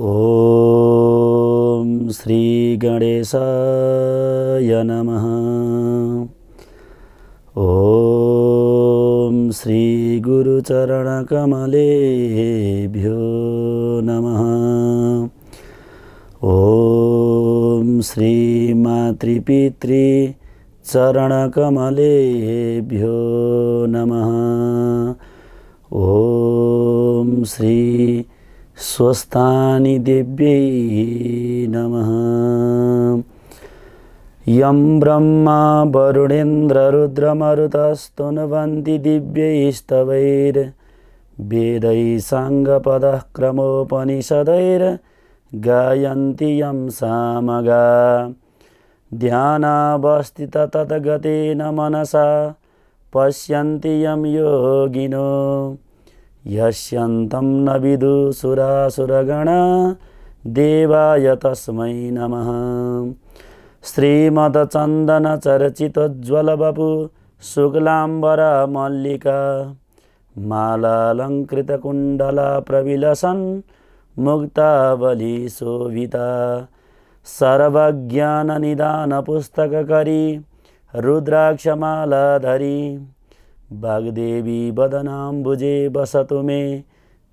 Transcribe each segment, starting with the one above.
ॐ श्रीगणेशाय नमः ॐ श्रीगुरुचरणकमलेभ्यो नमः ॐ चरणकमलेभ्यो नमः ॐ श्री स्वस्तानि देव्यै नमः यं ब्रह्मा वरुणेन्द्ररुद्रमरुतस्तुनुवन्ति दिव्यैस्तवैर्वेदैः साङ्गपदः क्रमोपनिषदैर्गायन्ति यं सामगा ध्यानावस्थित तद्गतेन मनसा पश्यन्ति यं योगिनो यस्यन्तं न विदुसुरासुरगणा देवाय तस्मै नमः श्रीमदचन्दनचरचितज्वलवपु शुक्लाम्बरा मल्लिका मालालङ्कृतकुण्डला प्रविलसन् मुक्तावलीशोभिता करी। सर्वज्ञाननिदानपुस्तककरी रुद्राक्षमालाधरी वाग्देवी बदनाबुजे वसतु मे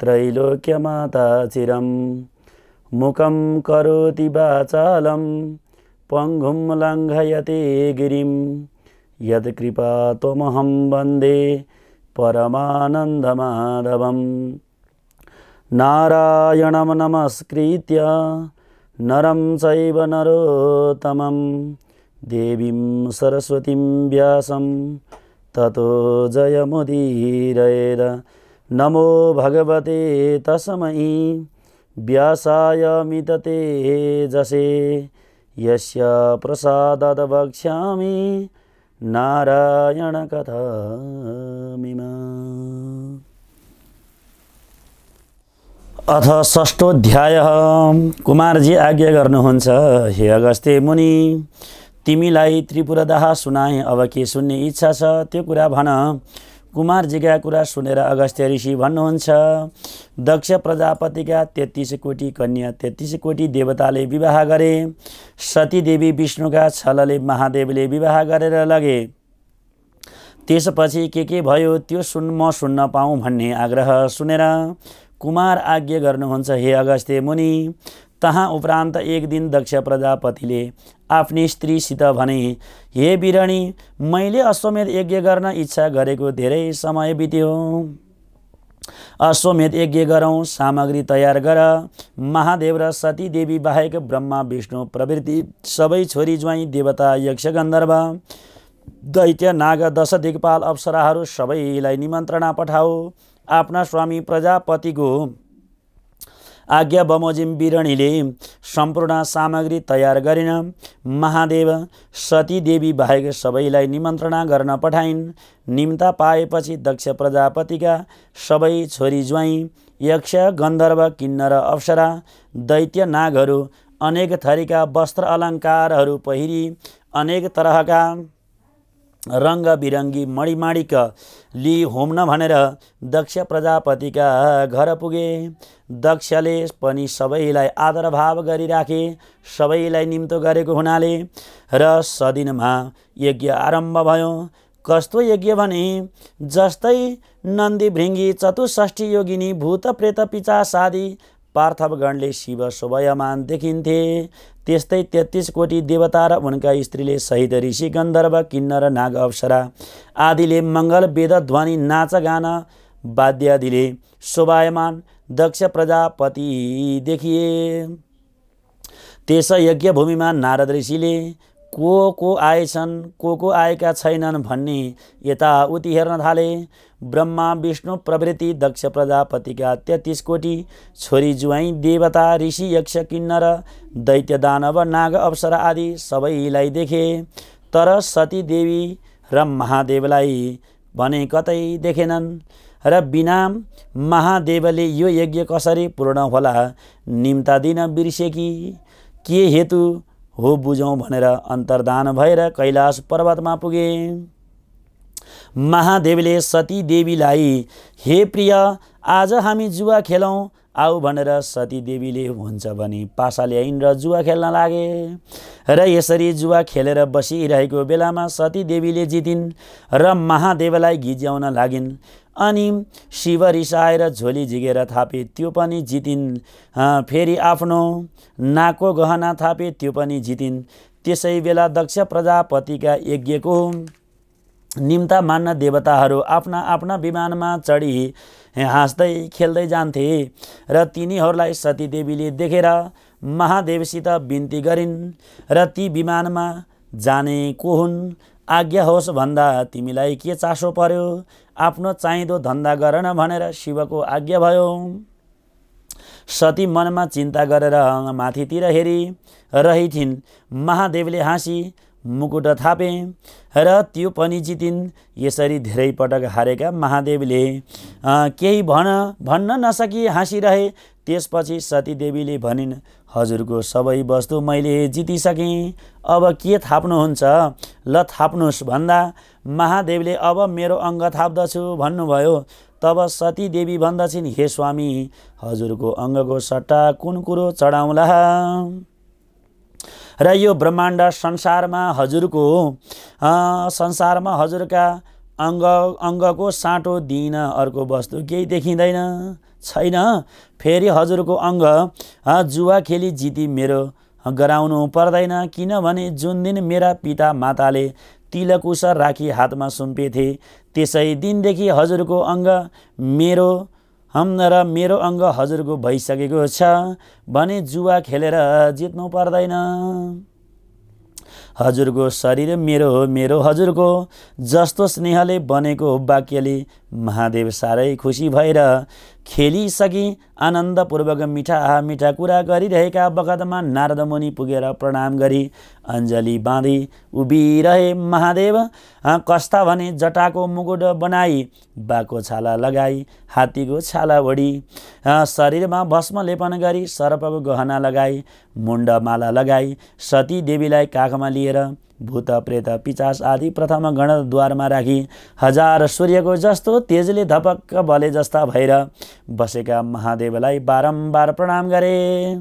त्रैलोक्यमाता चिरं मुखं करोति वाचालं पङ्गुं लङ्घयते गिरिं यत्कृपा त्वमहं वन्दे परमानन्दमाधवं नारायणं नमस्कृत्य नरं चैव नरोत्तमं देवीं सरस्वतीं व्यासं ततो मुदीरेर नमो भगवते तस्मै व्यासाय मितते जसे यस्य प्रसादाद वक्ष्यामि नारायणकथामिमा अथ षष्ठोध्याय कुमारजी आज्ञा गर्नुहुन्छ हे अगस्ते मुनि तिमीलाई त्रिपुरदाह सुनाए अब के सुन्ने इच्छा छ त्यो कुरा भन कुमारजीका कुरा सुनेर अगस्त्य ऋषि भन्नुहुन्छ दक्ष प्रजापतिका तेत्तिस कोटी कन्या तेत्तिस कोटी देवताले विवाह गरे सतीदेवी विष्णुका छलले महादेवले विवाह गरेर लगे त्यसपछि के के भयो त्यो सुन म सुन्न पाऊँ भन्ने आग्रह सुनेर कुमार आज्ञा गर्नुहुन्छ हे अगस्त्य मुनि तहाँ उपरान्त एक दिन दक्ष प्रजापतिले आफ्नी स्त्रीसित भने हे बिरणी मैले अश्वमेध यज्ञ गर्न इच्छा गरेको धेरै समय बित्यो अश्वमेध यज्ञ गरौँ सामग्री तयार गर महादेव र सती देवी बाहेक ब्रह्मा विष्णु प्रवृत्ति सबै छोरी ज्वाइँ देवता यक्ष गन्धर्व दैत्य नाग दश दिगपाल अप्सराहरू सबैलाई निमन्त्रणा पठाऊ आफ्ना स्वामी प्रजापतिको आज्ञा बमोजिम विरणीले सम्पूर्ण सामग्री तयार गरिन महादेव सती देवी बाहेक सबैलाई निमन्त्रणा गर्न पठाइन् निम्ता पाएपछि दक्ष प्रजापतिका सबै छोरी ज्वाइँ यक्ष गन्धर्व किन्नर अप्सरा दैत्य नागहरू अनेक थरीका वस्त्र अलङ्कारहरू पहिरी अनेक तरहका बिरङ्गी मणिमाणिक ली होम्न भनेर दक्ष प्रजापतिका घर पुगे दक्षले पनि सबैलाई आदरभाव गरिराखे सबैलाई निम्तो गरेको हुनाले र सदिनमा यज्ञ आरम्भ भयो कस्तो यज्ञ भने जस्तै नन्दी भृङ्गी चतुष्षष्ठी योगिनी भूत प्रेत पिचा सादी पार्थवगणले शिव शोभायमान देखिन्थे त्यस्तै तेत्तिस कोटी देवता र उनका स्त्रीले सहित ऋषि गन्धर्व किन्नर नाग अप्सरा आदिले मङ्गल वेद ध्वनि नाच गान वाद्यादिले शोभायमान दक्ष प्रजापति देखिए त्यस भूमिमा नारद ऋषिले को को आएछन् को को आएका छैनन् भन्ने यताउति हेर्न थाले ब्रह्मा विष्णु प्रवृत्ति दक्ष प्रजापतिका तेत्तिस कोटी छोरी जुवाई देवता ऋषि यक्ष किन्नर दैत्य दानव नाग अवसर आदि सबैलाई देखे तर सती देवी र महादेवलाई भने कतै देखेनन् र बिना महादेवले यो यज्ञ कसरी पूर्ण होला निम्ता दिन बिर्सेकी के हेतु हो बुझौँ भनेर अन्तर्धान भएर कैलाश पर्वतमा पुगे महादेवले सती देवीलाई हे प्रिय आज हामी जुवा खेलौँ आऊ भनेर सती देवीले हुन्छ भने पासा ल्याइन् र जुवा खेल्न लागे र यसरी जुवा खेलेर बसिरहेको बेलामा सती देवीले जितिन् र महादेवलाई घिज्याउन लागिन् अनि शिव रिसाएर झोली झिगेर थापे त्यो पनि जितिन् फेरि आफ्नो नाको गहना थापे त्यो पनि जितिन् त्यसै बेला दक्ष प्रजापतिका यज्ञको निम्ता मान्न देवताहरू आफ्ना आफ्ना विमानमा चढी हाँस्दै खेल्दै जान्थे र तिनीहरूलाई सतीदेवीले देखेर महादेवसित बिन्ती गरिन् र ती विमानमा जाने को हुन् आज्ञा होस् भन्दा तिमीलाई के चासो पर्यो आफ्नो चाहिँदो धन्दा गर न भनेर शिवको आज्ञा भयो सती मनमा चिन्ता गरेर माथितिर हेरी रही थिइन् महादेवले हाँसी मुकुट थापे र त्यो पनि जितिन् यसरी धेरै पटक हारेका महादेवले केही भन भन्न नसकी हाँसिरहे त्यसपछि सतीदेवीले भनिन् हजुरको सबै वस्तु मैले जितिसकेँ अब के थाप्नुहुन्छ ल थाप्नुहोस् भन्दा महादेवले अब मेरो अङ्ग थाप्दछु भन्नुभयो तब सती देवी भन्दछिन् हे स्वामी हजुरको अङ्गको सट्टा कुन कुरो चढाउँला र यो ब्रह्माण्ड संसारमा हजुरको संसारमा हजुरका अङ्ग अङ्गको साँटो दिइन अर्को वस्तु केही देखिँदैन छैन फेरि हजुरको अङ्ग जुवा खेली जिती मेरो गराउनु पर्दैन किनभने जुन दिन मेरा पिता माताले तिलकुसा राखी हातमा सुम्पेथे त्यसै दिनदेखि हजुरको अङ्ग मेरो हम र मेरो अङ्ग हजुरको भइसकेको छ भने जुवा खेलेर जित्नु पर्दैन हजुरको शरीर मेरो हो मेरो हजुरको जस्तो स्नेहले बनेको वाक्यले महादेव साह्रै खुसी भएर खेलिसकी आनन्दपूर्वक मिठा आहा मिठा कुरा गरिरहेका बगतमा नारद मुनि पुगेर प्रणाम गरी अञ्जली बाँधी उभिरहे महादेव कस्ता भने जटाको मुकुट बनाई बाको छाला लगाई हात्तीको छाला ओढी शरीरमा भस्म लेपन गरी सर्पको गहना लगाई मुण्डमाला लगाई सती देवीलाई काखमा लिएर भूत प्रेत पिचास आदि प्रथम गणद्वारमा राखी हजार सूर्यको जस्तो तेजले धपक्क भले जस्ता भएर बसेका महादेवलाई बारम्बार प्रणाम गरे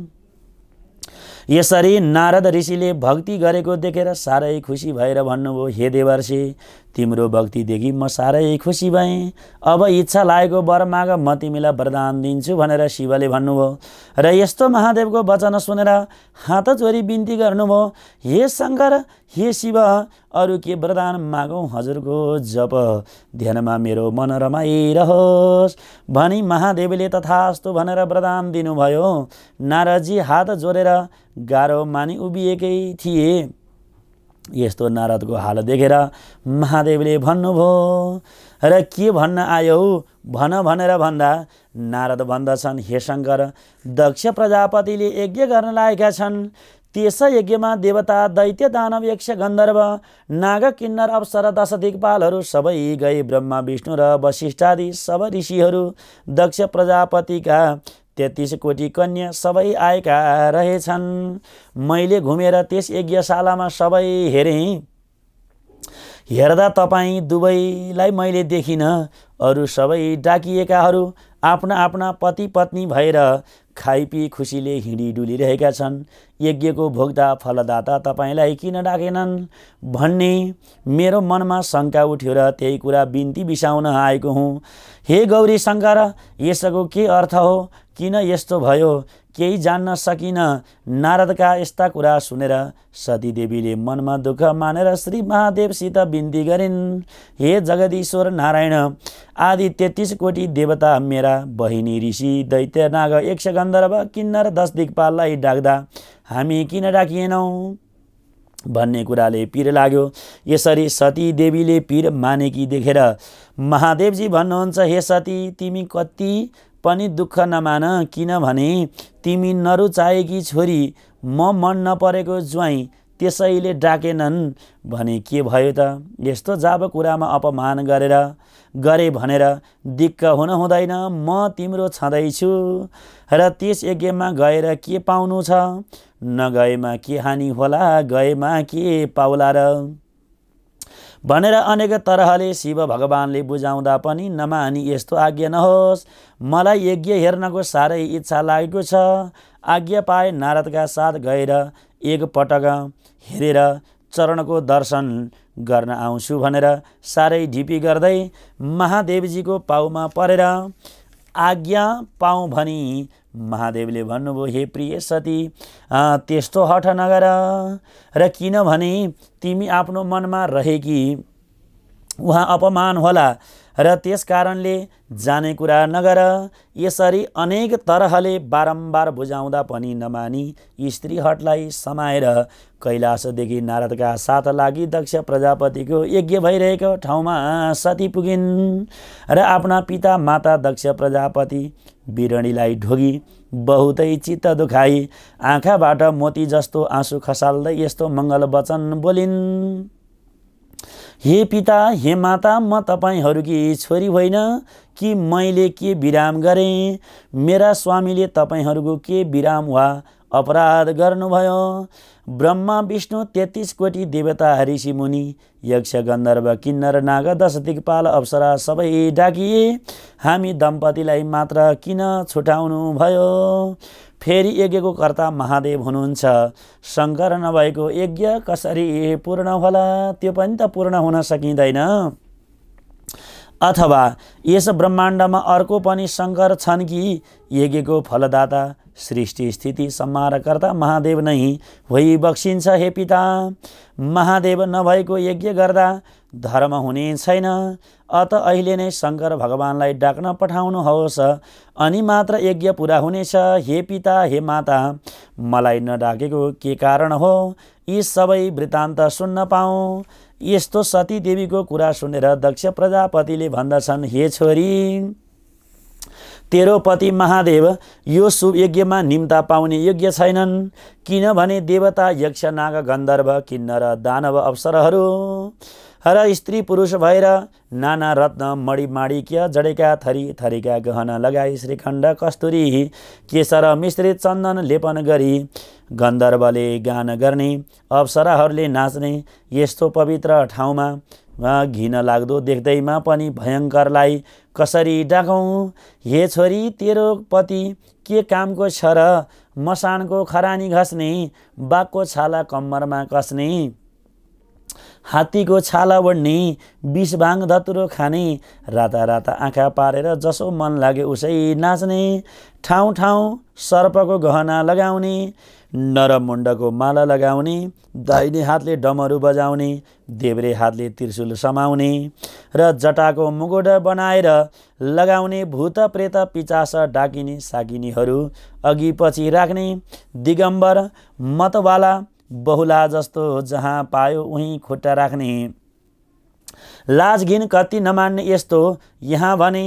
यसरी नारद ऋषिले भक्ति गरेको देखेर साह्रै खुसी भएर भन्नुभयो हे देवर्षि तिम्रो भक्तिदेखि म साह्रै खुसी भएँ अब इच्छा लागेको वर माग म तिमीलाई वरदान दिन्छु भनेर शिवले भन्नुभयो र यस्तो महादेवको वचन सुनेर हात जोरी बिन्ती गर्नुभयो हे शङ्कर हे शिव अरू के वरदान मागौँ हजुरको जप ध्यानमा मेरो मन रमाइरहोस् भनी महादेवले तथास्तु भनेर वरदान दिनुभयो नाराजी हात जोडेर गाह्रो मानि उभिएकै थिए यस्तो नारदको हाल देखेर महादेवले भन्नुभयो र के भन्न आयौ भन भनेर भन्दा नारद भन्दछन् हे शङ्कर दक्ष प्रजापतिले यज्ञ गर्न लागेका छन् त्यस यज्ञमा देवता दैत्य दानव यक्ष गन्धर्व नाग किन्नर अप्सर दश दिगपालहरू सबै गए ब्रह्मा विष्णु र वशिष्ठादि सब ऋषिहरू दक्ष प्रजापतिका तेत्तिस कोटी कन्या सबै आएका रहेछन् मैले घुमेर त्यस यज्ञशालामा सबै हेरेँ हेर्दा तपाईँ दुवैलाई मैले देखिनँ अरू सबै डाकिएकाहरू आफ्ना आफ्ना पति पत्नी भएर खाइपी खुसीले हिँडी डुलिरहेका छन् यज्ञको भोग्दा फलदाता तपाईँलाई किन डाकेनन् भन्ने मेरो मनमा शङ्का उठ्यो र त्यही कुरा बिन्ती बिसाउन आएको हुँ हे गौरी शङ्कर यसको के अर्थ हो किन यस्तो भयो केही जान्न सकिन नारदका यस्ता कुरा सुनेर सतीदेवीले मनमा दुःख मानेर श्री महादेवसित बिन्ती गरिन् हे जगदीश्वर नारायण आदि तेत्तिस कोटी देवता मेरा बहिनी ऋषि दैत्य नाग सय गन्धर्व किन्नर दस दिगपाललाई डाक्दा हामी किन डाकिएनौँ भन्ने कुराले पिर लाग्यो यसरी सती देवीले पिर मानेकी देखेर महादेवजी भन्नुहुन्छ हे सती तिमी कति पनि दुःख नमान किनभने तिमी नरुचाएकी छोरी म मन नपरेको ज्वाइँ त्यसैले डाकेनन् भने के भयो त यस्तो जाब कुरामा अपमान गरेर गरे भनेर दिक्क हुन हुँदैन म तिम्रो छँदैछु र त्यस यज्ञमा गएर के पाउनु छ नगएमा के हानि होला गएमा के पाउला र भनेर अनेक तरहले शिव भगवान्ले बुझाउँदा पनि नमानी यस्तो आज्ञा नहोस् मलाई यज्ञ हेर्नको साह्रै इच्छा लागेको छ आज्ञा पाए नारदका साथ गएर एकपटक हेरेर चरणको दर्शन गर्न आउँछु भनेर साह्रै ढिपी गर्दै महादेवजीको पाउमा परेर आज्ञा पाउँ भनी महादेवले भन्नुभयो हे प्रिय सती त्यस्तो हठ नगर र किनभने तिमी आफ्नो मनमा रहेकी उहाँ अपमान होला र त्यस कारणले जाने कुरा नगर यसरी अनेक तरहले बारम्बार बुझाउँदा पनि नमानी स्त्री हटलाई समाएर कैलाशदेखि नारदका साथ लागि दक्ष प्रजापतिको यज्ञ भइरहेको ठाउँमा सती पुगिन् र आफ्ना पिता माता दक्ष प्रजापति बिरणीलाई ढोगी बहुतै चित्त दुखाई आँखाबाट मोती जस्तो आँसु खसाल्दै यस्तो मङ्गल वचन बोलिन् हे पिता हे माता म तपाईँहरूकी छोरी होइन कि मैले के विराम गरेँ मेरा स्वामीले तपाईँहरूको के विराम वा अपराध गर्नुभयो ब्रह्मा विष्णु तेत्तिस कोटी देवता हरिषि मुनि यक्ष गन्धर्व किन्नर नाग दश दिगपाल अप्सरा सबै डाकिए हामी दम्पतिलाई मात्र किन छुटाउनु भयो फेरि यज्ञको कर्ता महादेव हुनुहुन्छ शङ्कर नभएको यज्ञ कसरी पूर्ण होला त्यो पनि त पूर्ण हुन सकिँदैन अथवा यस ब्रह्माण्डमा अर्को पनि शङ्कर छन् कि यज्ञको फलदाता सृष्टि स्थिति सम्हारकर्ता महादेव नै होइ बक्सिन्छ हे पिता महादेव नभएको यज्ञ गर्दा धर्म हुने छैन अत अहिले नै शङ्कर भगवान्लाई डाक्न पठाउनुहोस् अनि मात्र यज्ञ पुरा हुनेछ हे पिता हे माता मलाई नडाकेको के कारण हो यी सबै वृत्तान्त सुन्न पाऊँ यस्तो सती देवीको कुरा सुनेर दक्ष प्रजापतिले भन्दछन् हे छोरी तेरो पति महादेव यो शुभ यज्ञमा निम्ता पाउने योग्य छैनन् किनभने देवता यक्ष नाग गन्धर्व किन्नर दानव अवसरहरू हर स्त्री पुरुष भएर नाना रत्न के जडेका थरी थरीका गहन लगाई श्रीखण्ड कस्तुरी केशर मिश्रित चन्दन लेपन गरी गन्धर्वले गान गर्ने अप्सराहरूले नाच्ने यस्तो पवित्र ठाउँमा घिन लाग्दो देख्दैमा पनि भयङ्करलाई कसरी डाकौँ हे छोरी तेरो पति के कामको छ र मसानको खरानी घस्ने बाघको छाला कम्मरमा कस्ने हात्तीको छाला ओढ्ने बिसभाङ धतुरो खाने राता राता आँखा पारेर जसो मन लाग्यो उसै नाच्ने ठाउँ ठाउँ सर्पको गहना लगाउने मुण्डको माला लगाउने दाहिने हातले डमरू बजाउने देब्रे हातले त्रिशुल समाउने र जटाको मुगोड बनाएर लगाउने भूत प्रेत पिचास डाकिने साकिनीहरू अघि पछि राख्ने दिगम्बर मतवाला बहुला जस्तो जहाँ पायो उहीँ खुट्टा राख्ने लाज घिन कति नमान्ने यस्तो यहाँ भने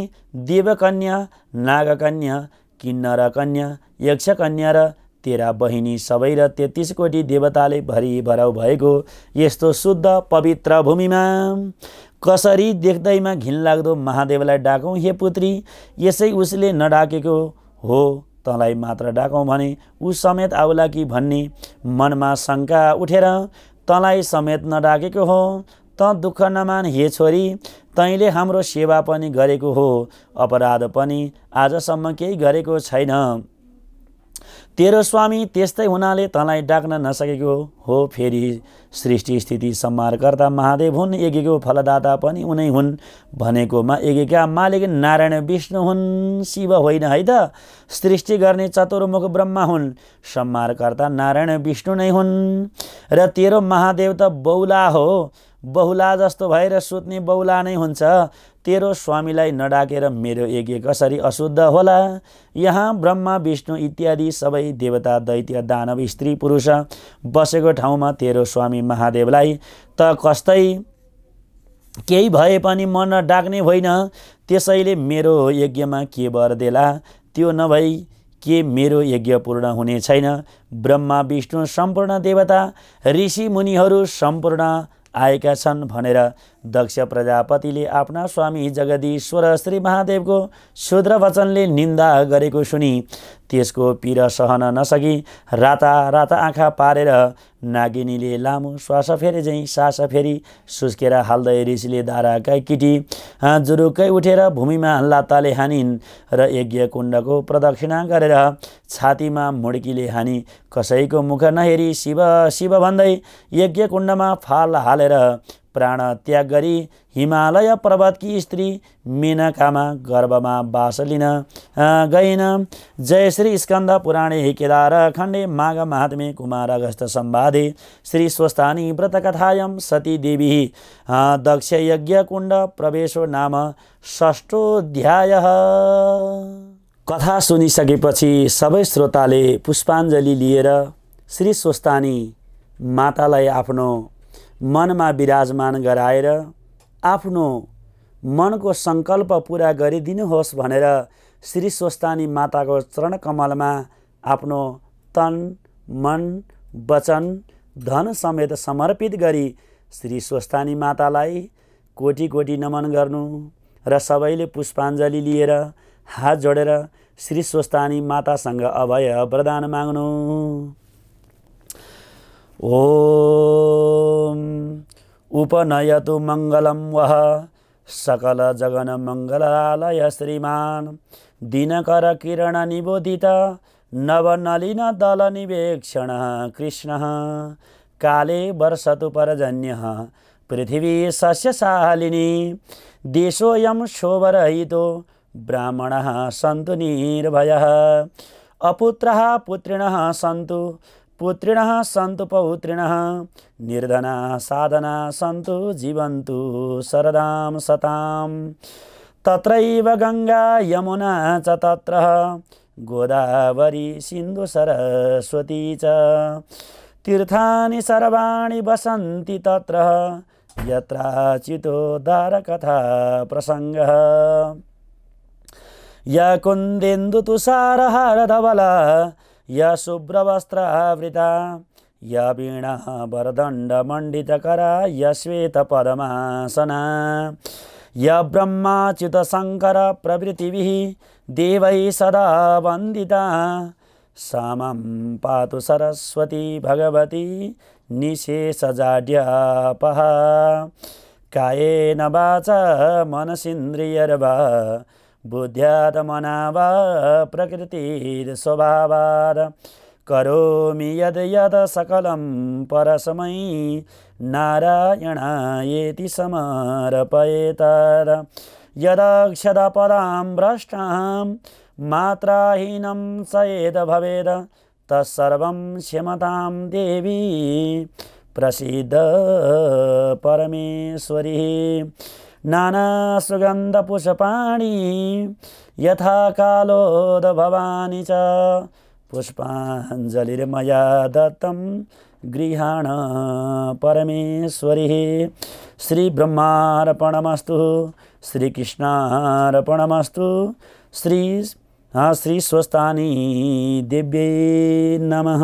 देवकन्या नागकन्या किन्नरकन्या यक्षकन्या र तेरा बहिनी सबै र तेत्तिस कोटी देवताले भरिभराउ भएको यस्तो शुद्ध पवित्र भूमिमा कसरी देख्दैमा घिनलाग्दो महादेवलाई डाकौँ हे पुत्री यसै उसले नडाकेको हो तँलाई मात्र डाकौँ भने ऊ समेत आउला कि भन्ने मनमा शङ्का उठेर तँलाई समेत नडाकेको हो त दुःख नमान हे छोरी तैँले हाम्रो सेवा पनि गरेको हो अपराध पनि आजसम्म केही गरेको छैन तेरो स्वामी त्यस्तै हुनाले तँलाई डाक्न नसकेको हो फेरि सृष्टि स्थिति सम्हारकर्ता महादेव हुन् यज्ञको फलदाता पनि उनै हुन् भनेकोमा यज्ञका मालिक नारायण विष्णु हुन् शिव होइन है त सृष्टि गर्ने चतुर्मुख ब्रह्मा हुन् सम्हारकर्ता नारायण विष्णु नै हुन् र तेरो महादेव त बौला हो बहुला जस्तो भएर सुत्ने बौला नै हुन्छ तेरो स्वामीलाई नडाकेर मेरो यज्ञ कसरी अशुद्ध होला यहाँ ब्रह्मा विष्णु इत्यादि सबै देवता दैत्य दानव स्त्री पुरुष बसेको ठाउँमा तेरो स्वामी महादेवलाई त कस्तै केही भए पनि म नडाक्ने होइन त्यसैले मेरो यज्ञमा के वर देला त्यो नभई के मेरो यज्ञ पूर्ण हुने छैन ब्रह्मा विष्णु सम्पूर्ण देवता ऋषि मुनिहरू सम्पूर्ण आएका छन् भनेर दक्ष प्रजापतिले आफ्ना स्वामी जगदीश्वर श्री महादेवको शुद्र वचनले निन्दा गरेको सुनि त्यसको पिर सहन नसकी राता राता आँखा पारेर नागिनीले लामो श्वास फेरि झैँ सास फेरि सुस्केर हाल्दै ऋषिले दाराका किटी जुरुक्कै उठेर भूमिमा लाताले हानिन् र यज्ञकुण्डको प्रदक्षिणा गरेर छातीमा मुड्कीले हानि कसैको मुख नहेरी शिव शिव भन्दै यज्ञ कुण्डमा फाल हालेर प्राण त्याग गरी हिमालय पर्वतकी स्त्री मेनकामा गर्भमा बास लिन गइन जय श्री स्कन्द पुराणे हिकेदार खण्डे माघ महात्मे कुमार अगस्त सम्वादे श्री स्वस्थानी व्रतकथायम सती देवी दक्ष यज्ञकुण्ड प्रवेशो नाम षष्ठोध्याय कथा सुनिसकेपछि सबै श्रोताले पुष्पाञ्जली लिएर श्री स्वस्तानी मातालाई आफ्नो मनमा विराजमान गराएर आफ्नो मनको सङ्कल्प पुरा गरिदिनुहोस् भनेर श्री स्वस्तानी माताको चरण कमलमा आफ्नो तन मन वचन धन समेत समर्पित गरी श्री स्वस्तानी मातालाई कोटी कोटी नमन गर्नु र सबैले पुष्पाञ्जली लिएर हात जोडेर श्री स्वस्तानी मातासँग अभय प्रदान माग्नु ओ उपनयतु दिनकर किरण निबोधित नवनलिन दल निवेक्षण कृष्ण काले वर्षतु सस्य पृथिवी सस्यशालिनी देशोऽयं शोभरहितो ब्राह्मणः सन्तु निर्भयः अपुत्रः पुत्रिणः सन्तु पुत्रिण सन्तु पौत्रिण निर्धना साधना सन्तु जीवन्तु सरदाम सताम तत्रैव गङ्गा यमुना च तत्र गोदावरी सिन्धु सरस्वती च तीर्थानि सर्वाणि वसन्ति तत्र यत्राचितोदारकथा प्रसङ्गः या कुन्देन्दुतुषारहारधवला या शुभ्रवस्त्रावृता या वीणा वरदण्डमण्डितकरा या श्वेतपदमासना या ब्रह्माच्युतशङ्करप्रभृतिभिः देवै सदा वन्दिता सामं पातु सरस्वती भगवती निशेषजाड्यापः कायेन वाच मनसिन्द्रियर्वा बुद्ध्यात्मनावात् प्रकृतिर्स्वभावात् करोमि यद् यद् सकलं परसमै नारायणायेति समर्पयेतार यदक्षरपदां भ्रष्टां मात्राहीनं स यद् भवेद तत्सर्वं क्षमतां देवी प्रसिद्ध परमेश्वरी नानासुगन्धपुष्पाणि यथा कालोदभवानि च पुष्पाञ्जलिर्मया दत्तं गृहाण परमेश्वरिः श्रीब्रह्मार्पणमस्तु श्रीकृष्णार्पणमस्तु श्री हाँ श्री स्वस्तानी दिव्य नमः